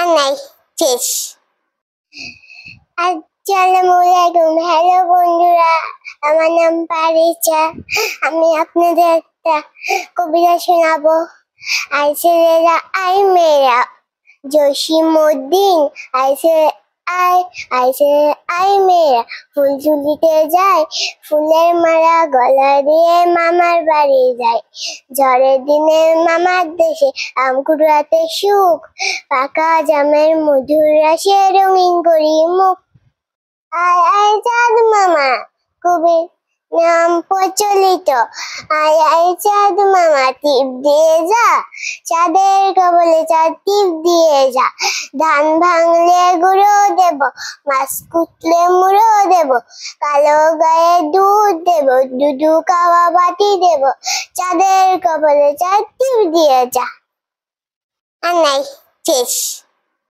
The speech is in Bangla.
আর শেষ আসসালামু আলাইকুম হ্যালো বন্ধুরা আমার নাম পারিচা আমি আপনাদের একটা কবিতা শোনাবো আর ছেলেরা আই মেয়েরা জসিমুদ্দিন আর আয় আইছে আয় মেয়ে ফুল ঝুলিতে যায় ফুলের মালা গলা দিয়ে মামার বাড়ি যায় ঝড়ের দিনে মামার দেশে আম কুড়াতে সুখ পাকা জামের মধুর রাশে রঙিন করি মুখ আয় আয় চাঁদ মামা কবির নাম প্রচলিত আয় আয় চাঁদ মামা টিপ দিয়ে যা চাঁদের কবলে চাঁদ টিপ দিয়ে যা ধান ভাঙলে গুঁড়ো দেব মাছ কুটলে মুড়ো দেব কালো গায়ে দুধ দেব দুধু কাওয়া বাটি দেব চাঁদের কপালে চাঁদ দিয়ে যা আর নাই শেষ